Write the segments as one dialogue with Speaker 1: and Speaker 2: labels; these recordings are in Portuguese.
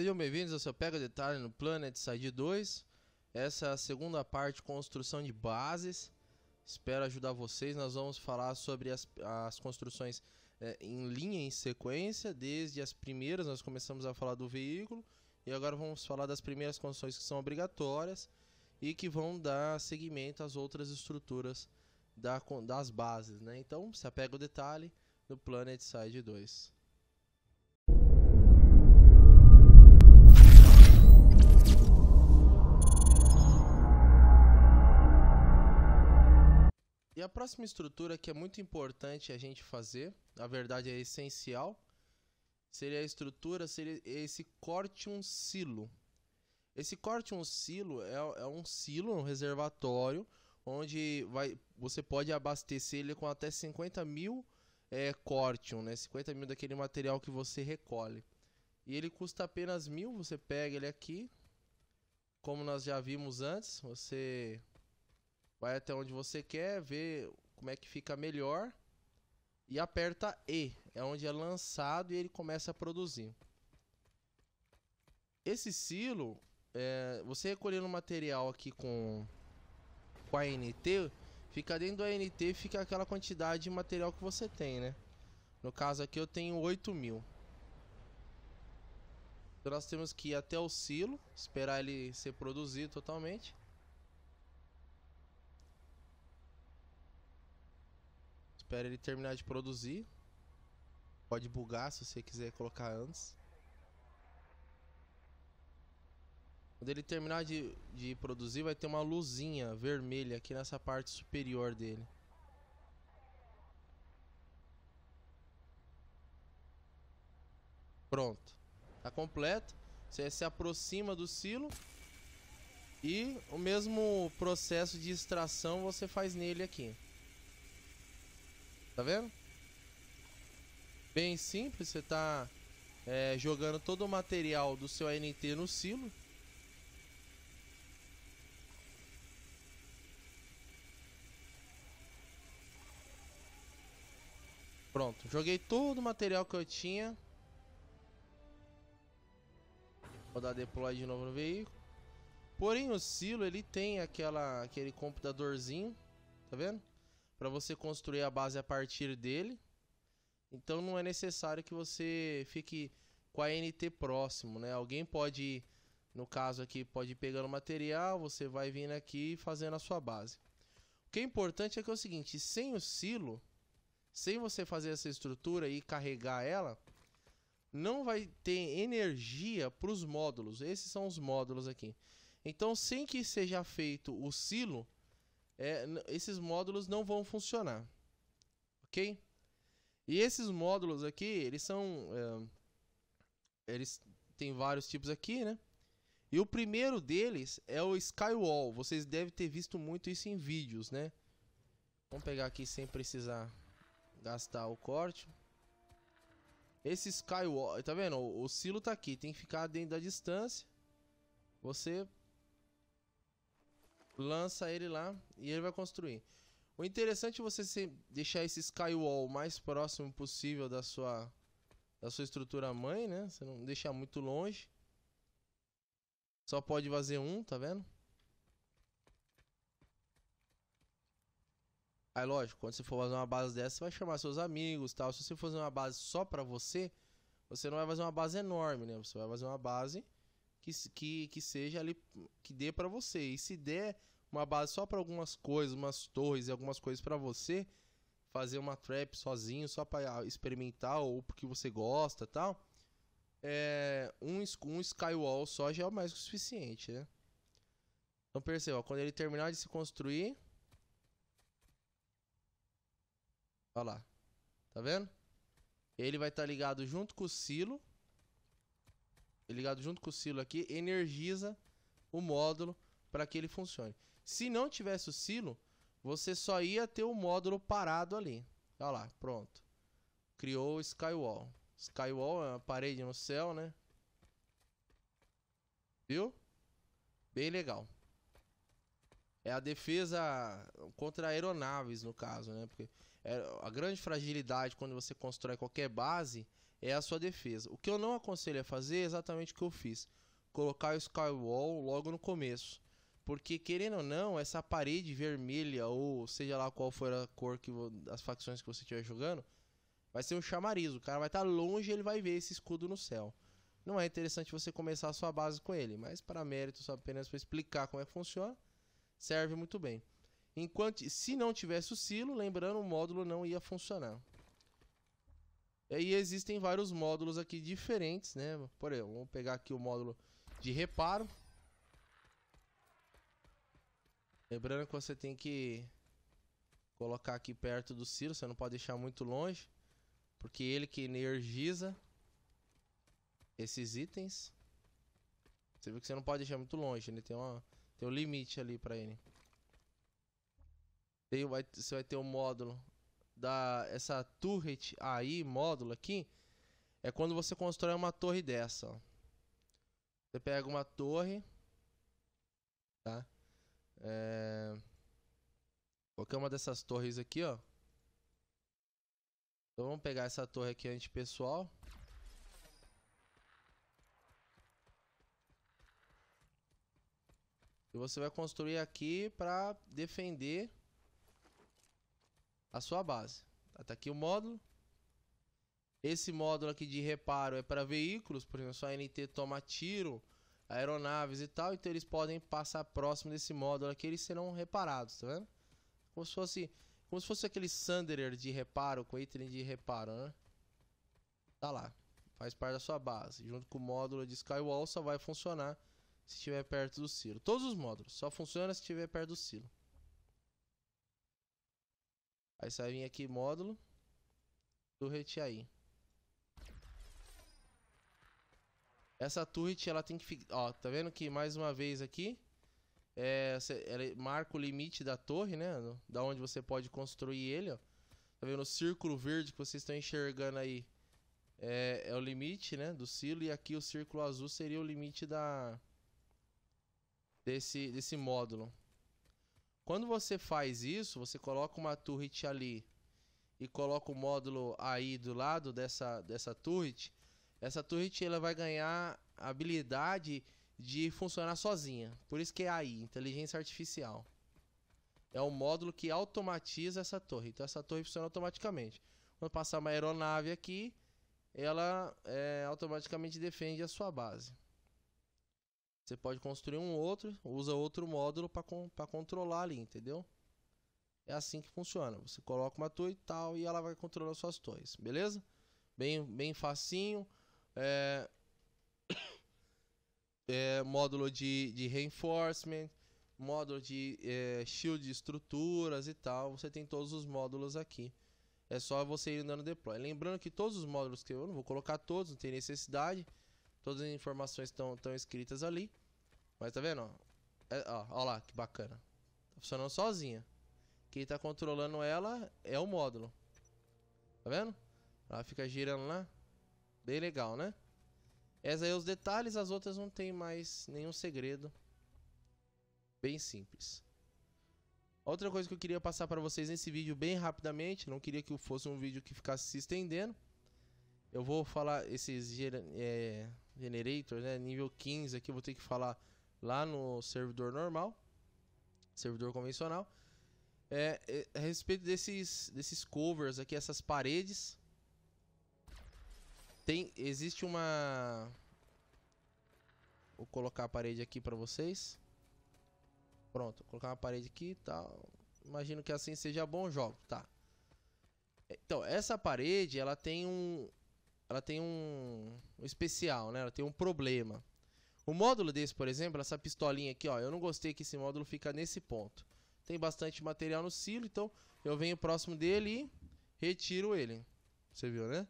Speaker 1: Sejam bem-vindos ao seu Pega Detalhe no Planet Side 2. Essa é a segunda parte, construção de bases. Espero ajudar vocês. Nós vamos falar sobre as, as construções é, em linha, em sequência. Desde as primeiras, nós começamos a falar do veículo. E agora vamos falar das primeiras construções que são obrigatórias e que vão dar seguimento às outras estruturas da, das bases. Né? Então, se apega o detalhe no Planet Side 2. E a próxima estrutura que é muito importante a gente fazer, na verdade é essencial, seria a estrutura, seria esse corte um silo. Esse corte um silo é, é um silo, um reservatório, onde vai, você pode abastecer ele com até 50 mil é, cortium, né? 50 mil daquele material que você recolhe. E ele custa apenas mil, você pega ele aqui. Como nós já vimos antes, você vai até onde você quer, vê como é que fica melhor e aperta E, é onde é lançado e ele começa a produzir. Esse silo, é, você recolhendo o material aqui com, com a NT, fica dentro do ANT fica aquela quantidade de material que você tem, né? No caso aqui eu tenho 8 mil. Então nós temos que ir até o silo, esperar ele ser produzido totalmente. espera ele terminar de produzir. Pode bugar se você quiser colocar antes. Quando ele terminar de, de produzir, vai ter uma luzinha vermelha aqui nessa parte superior dele. Pronto. Tá completo. Você se aproxima do silo. E o mesmo processo de extração você faz nele aqui. Tá vendo? Bem simples, você tá é, jogando todo o material do seu ANT no silo. Pronto, joguei todo o material que eu tinha. Vou dar deploy de novo no veículo. Porém, o silo ele tem aquela, aquele computadorzinho, tá vendo? para você construir a base a partir dele. Então não é necessário que você fique com a NT próximo, né? Alguém pode, no caso aqui, pode ir pegando material, você vai vindo aqui fazendo a sua base. O que é importante é que é o seguinte, sem o silo, sem você fazer essa estrutura e carregar ela, não vai ter energia para os módulos. Esses são os módulos aqui. Então, sem que seja feito o silo, é, esses módulos não vão funcionar, ok? E esses módulos aqui, eles são, é, eles têm vários tipos aqui, né? E o primeiro deles é o Skywall. Vocês devem ter visto muito isso em vídeos, né? Vamos pegar aqui sem precisar gastar o corte. Esse Skywall, tá vendo? O, o silo tá aqui, tem que ficar dentro da distância. Você lança ele lá e ele vai construir. O interessante é você deixar esse skywall o mais próximo possível da sua da sua estrutura mãe, né? Você não deixar muito longe. Só pode fazer um, tá vendo? Aí, lógico, quando você for fazer uma base dessa, você vai chamar seus amigos tal. Se você for fazer uma base só pra você, você não vai fazer uma base enorme, né? Você vai fazer uma base que, que, que seja ali, que dê para você. E se der uma base só para algumas coisas, umas torres e algumas coisas para você, fazer uma trap sozinho só para ah, experimentar ou porque você gosta tal, é, um, um skywall só já é mais que o suficiente, né? Então perceba, quando ele terminar de se construir... Olha lá, tá vendo? Ele vai estar tá ligado junto com o silo Tá ligado junto com o silo aqui, energiza o módulo para que ele funcione. Se não tivesse o silo, você só ia ter o módulo parado ali. Olha lá, pronto. Criou o Skywall. Skywall é uma parede no céu, né? Viu? Bem legal. É a defesa contra aeronaves, no caso, né? Porque é a grande fragilidade quando você constrói qualquer base é a sua defesa. O que eu não aconselho a fazer é exatamente o que eu fiz: colocar o Skywall logo no começo. Porque, querendo ou não, essa parede vermelha, ou seja lá qual for a cor que das facções que você estiver jogando, vai ser um chamariz. O cara vai estar tá longe e ele vai ver esse escudo no céu. Não é interessante você começar a sua base com ele, mas para mérito, só apenas para explicar como é que funciona, serve muito bem. Enquanto, se não tivesse o silo, lembrando, o módulo não ia funcionar. E existem vários módulos aqui diferentes, né? Por exemplo, vamos pegar aqui o módulo de reparo. Lembrando que você tem que colocar aqui perto do Ciro, você não pode deixar muito longe, porque ele que energiza esses itens. Você viu que você não pode deixar muito longe, ele né? tem, uma, tem um limite ali pra ele. Aí vai, você vai ter o um módulo da essa turret aí, módulo aqui, é quando você constrói uma torre dessa. Ó. Você pega uma torre, tá? É... Qualquer uma dessas torres aqui, ó. Então vamos pegar essa torre aqui pessoal E você vai construir aqui para defender a sua base. Está aqui o módulo. Esse módulo aqui de reparo é para veículos, por exemplo, sua NT toma tiro, aeronaves e tal, então eles podem passar próximo desse módulo aqui, eles serão reparados, tá vendo? Como se fosse, como se fosse aquele Sunderer de reparo, com item de reparo, né? Tá lá, faz parte da sua base. Junto com o módulo de Skywall só vai funcionar se estiver perto do silo. Todos os módulos só funcionam se estiver perto do silo. Aí você vai vir aqui módulo turret aí. Essa turret ela tem que ficar, ó, tá vendo que mais uma vez aqui é, ela marca o limite da torre, né, da onde você pode construir ele, ó. Tá vendo o círculo verde que vocês estão enxergando aí? É, é o limite, né, do silo e aqui o círculo azul seria o limite da desse desse módulo. Quando você faz isso, você coloca uma turret ali e coloca o módulo aí do lado dessa, dessa turret, essa turret ela vai ganhar a habilidade de funcionar sozinha. Por isso que é AI, inteligência artificial. É um módulo que automatiza essa torre. Então essa torre funciona automaticamente. Quando passar uma aeronave aqui, ela é, automaticamente defende a sua base. Você pode construir um outro, usa outro módulo para controlar ali, entendeu? É assim que funciona. Você coloca uma torre e tal e ela vai controlar suas torres, beleza? Bem, bem facinho. É... É, módulo de, de reinforcement, módulo de é, shield de estruturas e tal. Você tem todos os módulos aqui. É só você ir dando deploy. Lembrando que todos os módulos que eu não vou colocar todos, não tem necessidade. Todas as informações estão escritas ali. Mas tá vendo? Ó, é, ó, ó lá, que bacana. Tá funcionando sozinha. Quem tá controlando ela é o módulo. Tá vendo? Ela fica girando lá. Bem legal, né? Essa aí é os detalhes, as outras não tem mais nenhum segredo. Bem simples. Outra coisa que eu queria passar para vocês nesse vídeo bem rapidamente, não queria que fosse um vídeo que ficasse se estendendo. Eu vou falar esses é, Generator, né? Nível 15 aqui, vou ter que falar lá no servidor normal, servidor convencional. É, é, a respeito desses, desses covers aqui, essas paredes, tem, existe uma... Vou colocar a parede aqui para vocês. Pronto, vou colocar uma parede aqui e tá. tal. Imagino que assim seja bom jogo, tá. É, então, essa parede, ela tem um, ela tem um, um especial, né? Ela tem um problema. O módulo desse, por exemplo, essa pistolinha aqui, ó, eu não gostei que esse módulo fica nesse ponto. Tem bastante material no silo, então eu venho próximo dele e retiro ele. Você viu, né?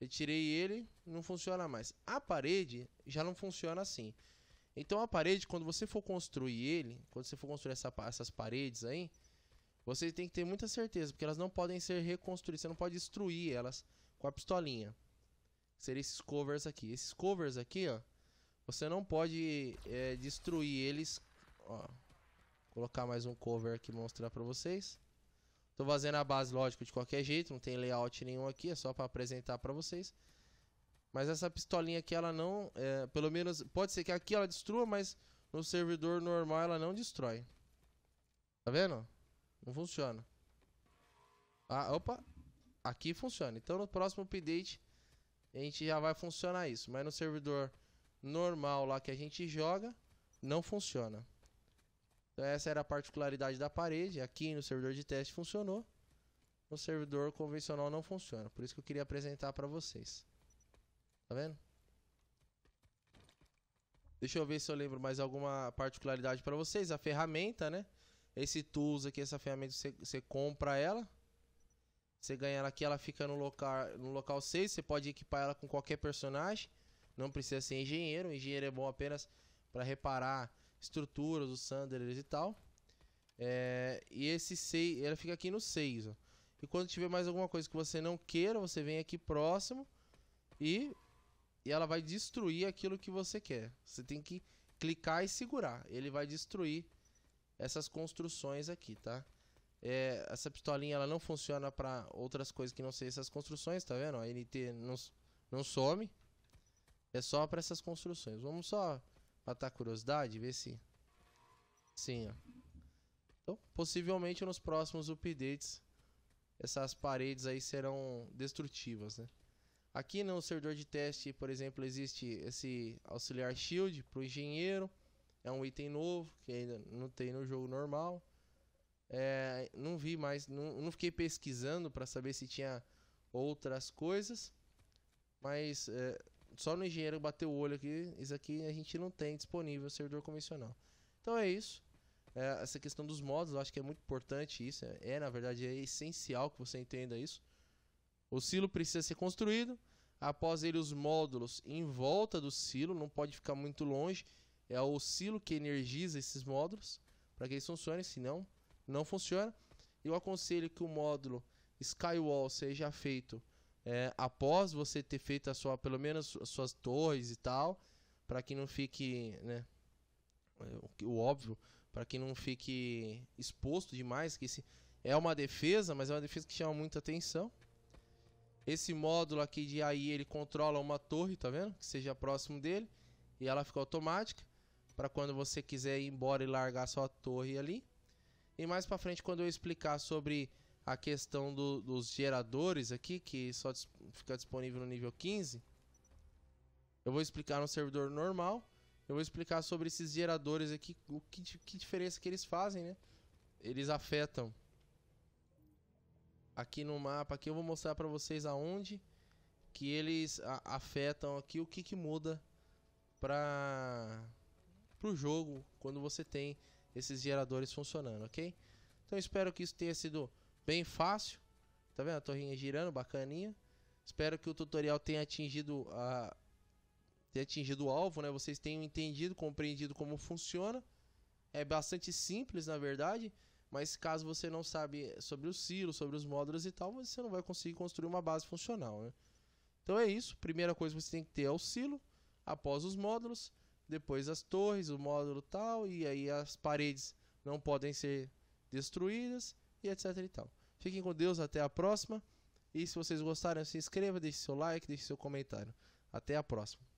Speaker 1: Retirei ele, não funciona mais. A parede já não funciona assim. Então a parede, quando você for construir ele, quando você for construir essa, essas paredes aí, você tem que ter muita certeza, porque elas não podem ser reconstruídas, você não pode destruir elas com a pistolinha. Seria esses covers aqui. Esses covers aqui, ó. Você não pode é, destruir eles. Ó. Colocar mais um cover aqui mostrar pra vocês. Tô fazendo a base, lógico, de qualquer jeito. Não tem layout nenhum aqui. É só pra apresentar pra vocês. Mas essa pistolinha aqui, ela não... É, pelo menos... Pode ser que aqui ela destrua, mas... No servidor normal ela não destrói. Tá vendo? Não funciona. Ah, opa aqui funciona. Então no próximo update a gente já vai funcionar isso. Mas no servidor normal lá que a gente joga, não funciona. Então essa era a particularidade da parede. Aqui no servidor de teste funcionou. No servidor convencional não funciona. Por isso que eu queria apresentar para vocês. Tá vendo? Deixa eu ver se eu lembro mais alguma particularidade para vocês. A ferramenta, né? Esse tools aqui, essa ferramenta, você, você compra ela. Você ganha ela aqui, ela fica no local, no local 6. Você pode equipar ela com qualquer personagem. Não precisa ser engenheiro. O engenheiro é bom apenas para reparar estruturas, os sanders e tal. É, e esse 6, ela fica aqui no 6. E quando tiver mais alguma coisa que você não queira, você vem aqui próximo e, e ela vai destruir aquilo que você quer. Você tem que clicar e segurar. Ele vai destruir essas construções aqui, tá? É, essa pistolinha ela não funciona para outras coisas que não sejam essas construções, tá vendo? A NT não, não some. É só para essas construções. Vamos só matar a curiosidade, ver se... Sim, ó. Então, possivelmente nos próximos updates, essas paredes aí serão destrutivas, né? Aqui no servidor de teste, por exemplo, existe esse auxiliar shield para o engenheiro. É um item novo que ainda não tem no jogo normal. É, não vi mais, não, não fiquei pesquisando para saber se tinha outras coisas, mas é, só no engenheiro bateu o olho aqui, isso aqui a gente não tem disponível servidor convencional. Então é isso. É, essa questão dos modos, eu acho que é muito importante isso. É, é, na verdade, é essencial que você entenda isso. O silo precisa ser construído. Após ele, os módulos em volta do silo, não pode ficar muito longe. É o silo que energiza esses módulos para que eles funcionem, senão não funciona. Eu aconselho que o módulo Skywall seja feito é, após você ter feito a sua, pelo menos as suas torres e tal, para que não fique, né, o óbvio, para que não fique exposto demais, que esse é uma defesa, mas é uma defesa que chama muita atenção. Esse módulo aqui de AI, ele controla uma torre, tá vendo? Que seja próximo dele, e ela fica automática, para quando você quiser ir embora e largar sua torre ali. E mais para frente, quando eu explicar sobre a questão do, dos geradores aqui, que só fica disponível no nível 15, eu vou explicar no servidor normal. Eu vou explicar sobre esses geradores aqui, o que, que diferença que eles fazem, né? Eles afetam aqui no mapa. Aqui eu vou mostrar para vocês aonde que eles afetam aqui, o que, que muda para o jogo quando você tem esses geradores funcionando, ok? Então espero que isso tenha sido bem fácil. Tá vendo a torrinha girando, bacaninha. Espero que o tutorial tenha atingido a tenha atingido o alvo, né? Vocês tenham entendido, compreendido como funciona. É bastante simples, na verdade, mas caso você não sabe sobre o silo, sobre os módulos e tal, você não vai conseguir construir uma base funcional, né? Então é isso. Primeira coisa que você tem que ter é o silo, após os módulos depois as torres, o módulo tal, e aí as paredes não podem ser destruídas e etc e tal. Fiquem com Deus, até a próxima. E se vocês gostaram, se inscreva, deixe seu like, deixe seu comentário. Até a próxima.